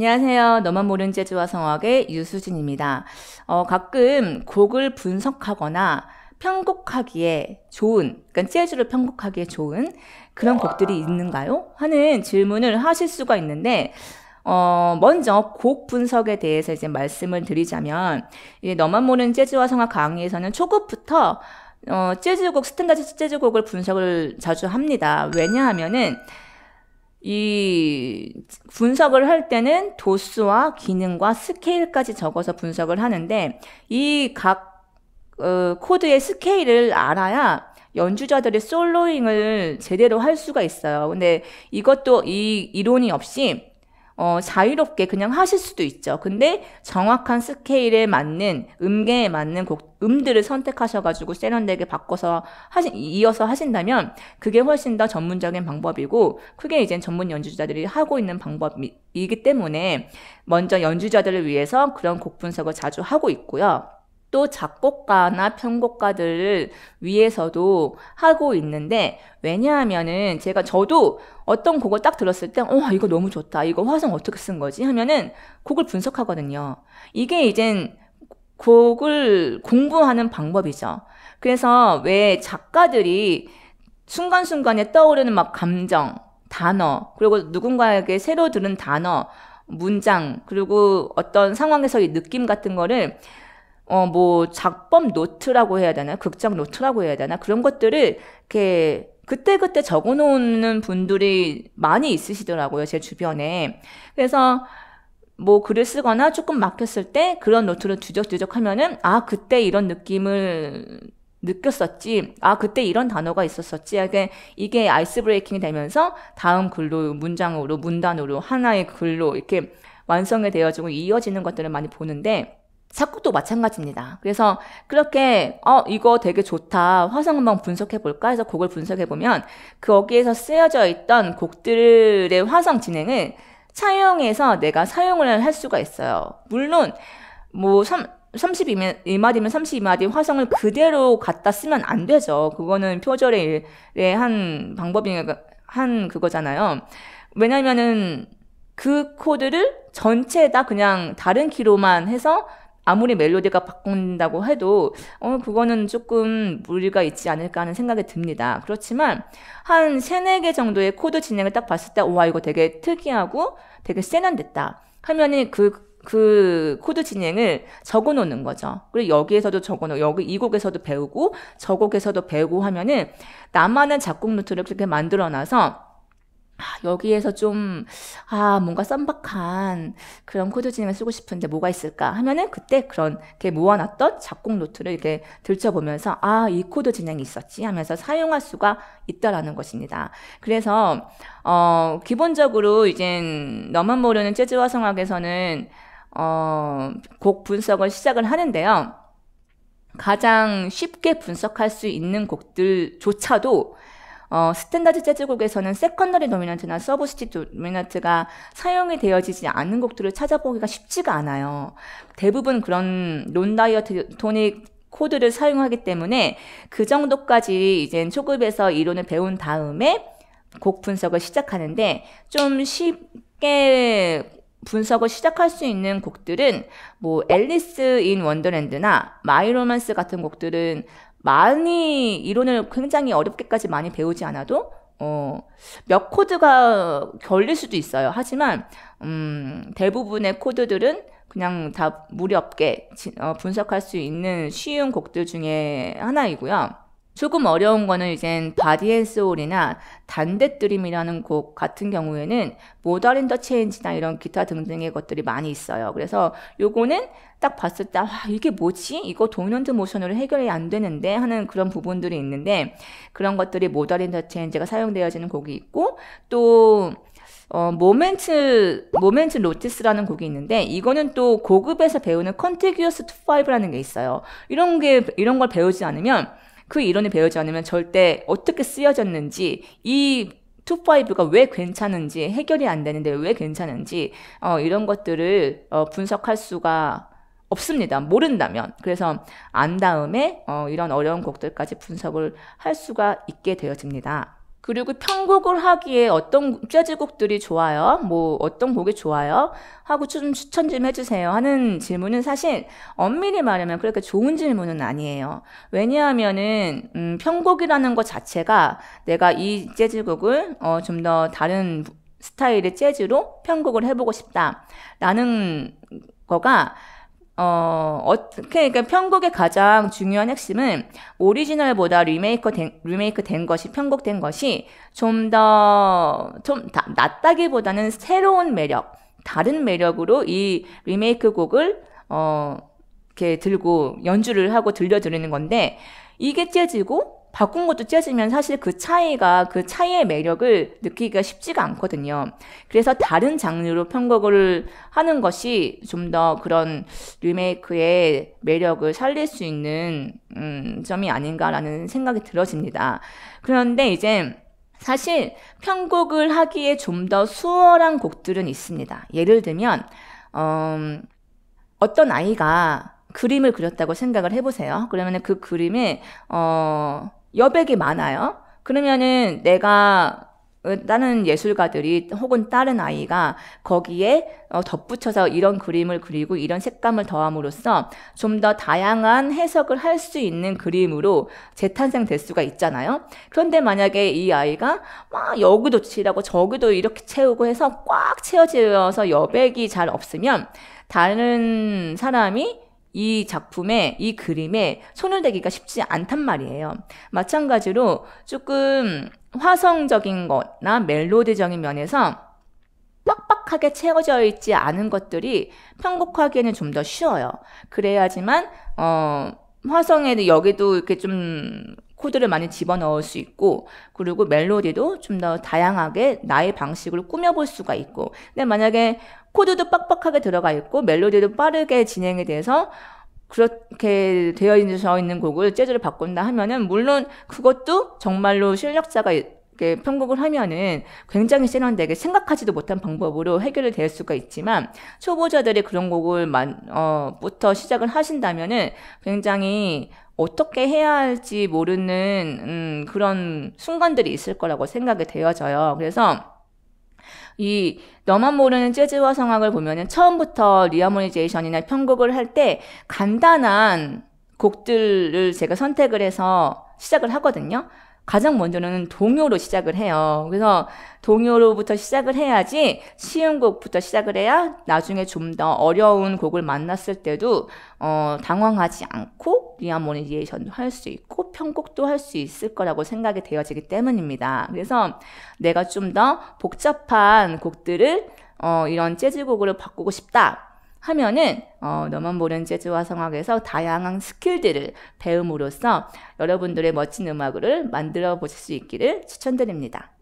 안녕하세요. 너만 모르는 재즈와 성악의 유수진입니다. 어, 가끔 곡을 분석하거나 편곡하기에 좋은, 그러니까 재즈를 편곡하기에 좋은 그런 곡들이 있는가요? 하는 질문을 하실 수가 있는데, 어, 먼저 곡 분석에 대해서 이제 말씀을 드리자면, 이 너만 모르는 재즈와 성악 강의에서는 초급부터 어, 재즈곡, 스탠다드 재즈곡을 분석을 자주 합니다. 왜냐하면은, 이 분석을 할 때는 도수와 기능과 스케일까지 적어서 분석을 하는데 이각 어, 코드의 스케일을 알아야 연주자들의 솔로잉을 제대로 할 수가 있어요. 근데 이것도 이 이론이 없이 어, 자유롭게 그냥 하실 수도 있죠. 근데 정확한 스케일에 맞는 음계에 맞는 곡, 음들을 선택하셔가지고 세련되게 바꿔서 하신, 이어서 하신다면 그게 훨씬 더 전문적인 방법이고 크게 이제 전문 연주자들이 하고 있는 방법이기 때문에 먼저 연주자들을 위해서 그런 곡 분석을 자주 하고 있고요. 또 작곡가나 편곡가들 을 위해서도 하고 있는데 왜냐하면은 제가 저도 어떤 곡을 딱 들었을 때 어, 이거 너무 좋다. 이거 화성 어떻게 쓴 거지? 하면은 곡을 분석하거든요. 이게 이젠 곡을 공부하는 방법이죠. 그래서 왜 작가들이 순간순간에 떠오르는 막 감정, 단어, 그리고 누군가에게 새로 들은 단어, 문장, 그리고 어떤 상황에서의 느낌 같은 거를 어, 뭐, 작법 노트라고 해야 되나? 극장 노트라고 해야 되나? 그런 것들을 이렇게 그때그때 적어 놓는 분들이 많이 있으시더라고요. 제 주변에. 그래서 뭐 글을 쓰거나 조금 막혔을 때 그런 노트를 뒤적뒤적 하면은 아, 그때 이런 느낌을 느꼈었지. 아, 그때 이런 단어가 있었었지. 이게, 이게 아이스 브레이킹이 되면서 다음 글로, 문장으로, 문단으로, 하나의 글로 이렇게 완성이 되어지고 이어지는 것들을 많이 보는데, 작곡도 마찬가지입니다. 그래서 그렇게 어 이거 되게 좋다 화성 한번 분석해 볼까 해서 곡을 분석해 보면 거기에서 쓰여져 있던 곡들의 화성 진행을 차용해서 내가 사용을 할 수가 있어요. 물론 뭐 3, 32면 1마디면 32마디 화성을 그대로 갖다 쓰면 안 되죠. 그거는 표절의 한 방법이 한 그거잖아요. 왜냐면은 그 코드를 전체 다 그냥 다른 키로만 해서 아무리 멜로디가 바꾼다고 해도 어 그거는 조금 무리가 있지 않을까 하는 생각이 듭니다. 그렇지만 한 세네 개 정도의 코드 진행을 딱 봤을 때 와 이거 되게 특이하고 되게 세련됐다. 하면은 그그 그 코드 진행을 적어 놓는 거죠. 그리고 여기에서도 적어 놓고, 여기 이 곡에서도 배우고, 저 곡에서도 배우고 하면은 나만의 작곡 노트를 그렇게 만들어 놔서 아, 여기에서 좀, 아, 뭔가 썸박한 그런 코드 진행을 쓰고 싶은데 뭐가 있을까 하면은 그때 그런 게 모아놨던 작곡 노트를 이렇게 들춰보면서, 아, 이 코드 진행이 있었지 하면서 사용할 수가 있다라는 것입니다. 그래서, 어, 기본적으로 이젠 너만 모르는 재즈와 성악에서는, 어, 곡 분석을 시작을 하는데요. 가장 쉽게 분석할 수 있는 곡들조차도 어, 스탠다드 재즈곡에서는 세컨더리 노미넌트나 서브스티 노미넌트가 사용이 되어지지 않는 곡들을 찾아보기가 쉽지가 않아요. 대부분 그런 논다이어트 토닉 코드를 사용하기 때문에 그 정도까지 이제 초급에서 이론을 배운 다음에 곡 분석을 시작하는데 좀 쉽게 분석을 시작할 수 있는 곡들은 뭐 앨리스 인 원더랜드나 마이 로맨스 같은 곡들은 많이 이론을 굉장히 어렵게까지 많이 배우지 않아도 어, 몇 코드가 걸릴 수도 있어요. 하지만 음, 대부분의 코드들은 그냥 다 무리 없게 어, 분석할 수 있는 쉬운 곡들 중에 하나이고요. 조금 어려운 거는 이젠 바디앤소울이나 단대뜨림이라는 곡 같은 경우에는 모달 인더체인지나 이런 기타 등등의 것들이 많이 있어요. 그래서 요거는 딱 봤을 때, 와, 아, 이게 뭐지? 이거 도미넌트 모션으로 해결이 안 되는데? 하는 그런 부분들이 있는데, 그런 것들이 모달 인더체인지가 사용되어지는 곡이 있고, 또, 어, 모멘트, 모멘트 로티스라는 곡이 있는데, 이거는 또 고급에서 배우는 컨티규어스 5라는 게 있어요. 이런 게, 이런 걸 배우지 않으면, 그 이론이 배우지 않으면 절대 어떻게 쓰여졌는지 이 투파이브가 왜 괜찮은지 해결이 안 되는데 왜 괜찮은지 어, 이런 것들을 어, 분석할 수가 없습니다. 모른다면. 그래서 안 다음에 어, 이런 어려운 곡들까지 분석을 할 수가 있게 되어집니다. 그리고 편곡을 하기에 어떤 재즈곡들이 좋아요? 뭐 어떤 곡이 좋아요? 하고 좀 추천 좀 해주세요 하는 질문은 사실 엄밀히 말하면 그렇게 좋은 질문은 아니에요. 왜냐하면은 음, 편곡이라는 것 자체가 내가 이 재즈곡을 어, 좀 더 다른 스타일의 재즈로 편곡을 해보고 싶다라는 거가 어, 어떻게, 그러니까 편곡의 가장 중요한 핵심은 오리지널보다 리메이크 된, 리메이크 된 것이, 편곡된 것이 좀 더, 좀 다, 낫다기보다는 새로운 매력, 다른 매력으로 이 리메이크 곡을, 어, 이렇게 들고 연주를 하고 들려드리는 건데, 이게 재즈고, 바꾼 것도 째지면 사실 그 차이가 그 차이의 매력을 느끼기가 쉽지가 않거든요. 그래서 다른 장르로 편곡을 하는 것이 좀 더 그런 리메이크의 매력을 살릴 수 있는 음, 점이 아닌가라는 생각이 들어집니다. 그런데 이제 사실 편곡을 하기에 좀 더 수월한 곡들은 있습니다. 예를 들면 음, 어떤 아이가 그림을 그렸다고 생각을 해보세요. 그러면 그 그림에 어 여백이 많아요. 그러면은 내가 어, 다른 예술가들이 혹은 다른 아이가 거기에 어, 덧붙여서 이런 그림을 그리고 이런 색감을 더함으로써 좀 더 다양한 해석을 할 수 있는 그림으로 재탄생될 수가 있잖아요. 그런데 만약에 이 아이가 막 여기도 칠하고 저기도 이렇게 채우고 해서 꽉 채워져서 여백이 잘 없으면 다른 사람이 이 작품에 이 그림에 손을 대기가 쉽지 않단 말이에요. 마찬가지로 조금 화성적인 거나 멜로디적인 면에서 빡빡하게 채워져 있지 않은 것들이 편곡하기에는 좀 더 쉬워요. 그래야지만 어 화성에도 여기도 이렇게 좀 코드를 많이 집어넣을 수 있고 그리고 멜로디도 좀 더 다양하게 나의 방식으로 꾸며볼 수가 있고 근데 만약에 코드도 빡빡하게 들어가 있고 멜로디도 빠르게 진행이 돼서 그렇게 되어 있는 곡을 재즈를 바꾼다 하면은 물론 그것도 정말로 실력자가 편곡을 하면은 굉장히 세련되게 생각하지도 못한 방법으로 해결이 될 수가 있지만 초보자들이 그런 곡을 만, 어, 부터 시작을 하신다면은 굉장히 어떻게 해야 할지 모르는 음, 그런 순간들이 있을 거라고 생각이 되어져요. 그래서 이 너만 모르는 재즈와 성악을 보면은 처음부터 리아모니제이션이나 편곡을 할 때 간단한 곡들을 제가 선택을 해서 시작을 하거든요. 가장 먼저는 동요로 시작을 해요. 그래서 동요로부터 시작을 해야지 쉬운 곡부터 시작을 해야 나중에 좀 더 어려운 곡을 만났을 때도 어, 당황하지 않고 리아모니제이션도 할 수 있고 편곡도 할 수 있을 거라고 생각이 되어지기 때문입니다. 그래서 내가 좀 더 복잡한 곡들을 어, 이런 재즈곡으로 바꾸고 싶다. 하면은 어, 너만 모르는 재즈와 성악에서 다양한 스킬들을 배움으로써 여러분들의 멋진 음악을 만들어 보실 수 있기를 추천드립니다.